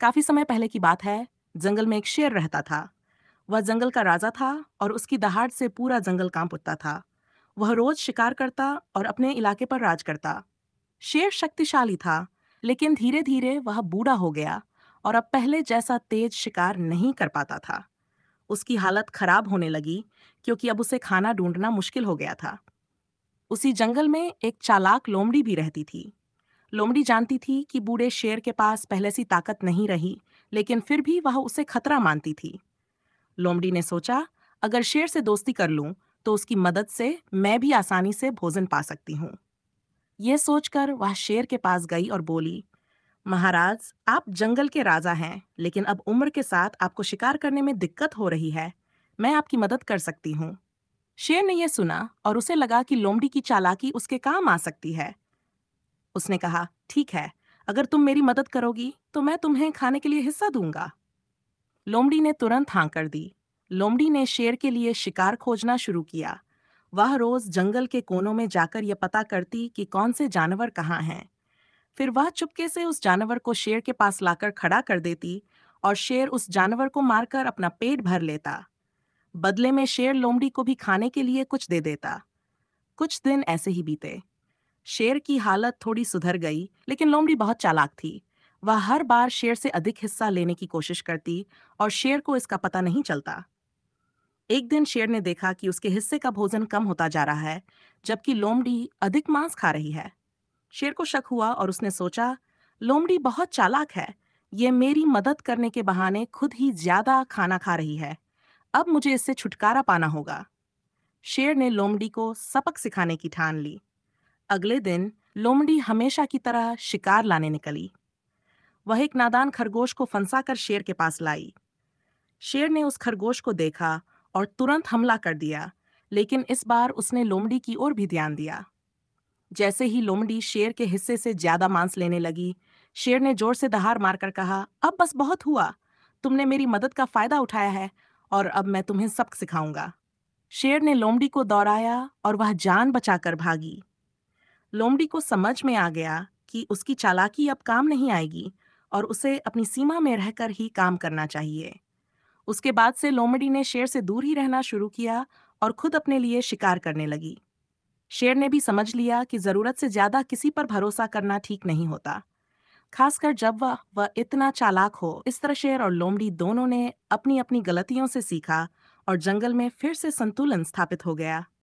काफी समय पहले की बात है जंगल में एक शेर रहता था वह जंगल का राजा था और उसकी दहाड़ से पूरा जंगल कांप उठता था वह रोज शिकार करता और अपने इलाके पर राज करता शेर शक्तिशाली था लेकिन धीरे धीरे वह बूढ़ा हो गया और अब पहले जैसा तेज शिकार नहीं कर पाता था उसकी हालत खराब होने लगी क्योंकि अब उसे खाना ढूंढना मुश्किल हो गया था उसी जंगल में एक चालाक लोमड़ी भी रहती थी लोमड़ी जानती थी कि बूढ़े शेर के पास पहले सी ताकत नहीं रही लेकिन फिर भी वह उसे खतरा मानती थी लोमड़ी ने सोचा अगर शेर से दोस्ती कर लूं तो उसकी मदद से मैं भी आसानी से भोजन पा सकती हूँ यह सोचकर वह शेर के पास गई और बोली महाराज आप जंगल के राजा हैं लेकिन अब उम्र के साथ आपको शिकार करने में दिक्कत हो रही है मैं आपकी मदद कर सकती हूँ शेर ने यह सुना और उसे लगा कि लोमड़ी की चालाकी उसके काम आ सकती है उसने कहा ठीक है अगर तुम मेरी मदद करोगी तो मैं तुम्हें खाने के लिए हिस्सा दूंगा लोमड़ी ने तुरंत हाँ कर दी लोमड़ी ने शेर के लिए शिकार खोजना शुरू किया वह रोज जंगल के कोनों में जाकर यह पता करती कि कौन से जानवर कहाँ हैं फिर वह चुपके से उस जानवर को शेर के पास लाकर खड़ा कर देती और शेर उस जानवर को मारकर अपना पेट भर लेता बदले में शेर लोमड़ी को भी खाने के लिए कुछ दे देता कुछ दिन ऐसे ही बीते शेर की हालत थोड़ी सुधर गई लेकिन लोमड़ी बहुत चालाक थी वह हर बार शेर से अधिक हिस्सा लेने की कोशिश करती और शेर को इसका पता नहीं चलता एक दिन शेर ने देखा कि उसके हिस्से का भोजन कम होता जा रहा है जबकि लोमड़ी अधिक मांस खा रही है शेर को शक हुआ और उसने सोचा लोमड़ी बहुत चालाक है ये मेरी मदद करने के बहाने खुद ही ज्यादा खाना खा रही है अब मुझे इससे छुटकारा पाना होगा शेर ने लोमड़ी को सबक सिखाने की ठान ली अगले दिन लोमड़ी हमेशा की तरह शिकार लाने निकली वह एक नादान खरगोश को फंसाकर शेर के पास लाई शेर ने उस खरगोश को देखा और तुरंत हमला कर दिया लेकिन इस बार उसने लोमड़ी की ओर भी ध्यान दिया जैसे ही लोमड़ी शेर के हिस्से से ज्यादा मांस लेने लगी शेर ने जोर से दहार मारकर कहा अब बस बहुत हुआ तुमने मेरी मदद का फायदा उठाया है और अब मैं तुम्हें सबक सिखाऊंगा शेर ने लोमड़ी को दौड़ाया और वह जान बचाकर भागी लोमड़ी को समझ में आ गया कि उसकी चालाकी अब काम नहीं आएगी और उसे अपनी सीमा में रहकर ही काम करना चाहिए उसके बाद से लोमड़ी ने शेर से दूर ही रहना शुरू किया और खुद अपने लिए शिकार करने लगी शेर ने भी समझ लिया कि ज़रूरत से ज़्यादा किसी पर भरोसा करना ठीक नहीं होता खासकर जब वह वह इतना चालाक हो इस तरह शेर और लोमड़ी दोनों ने अपनी अपनी गलतियों से सीखा और जंगल में फिर से संतुलन स्थापित हो गया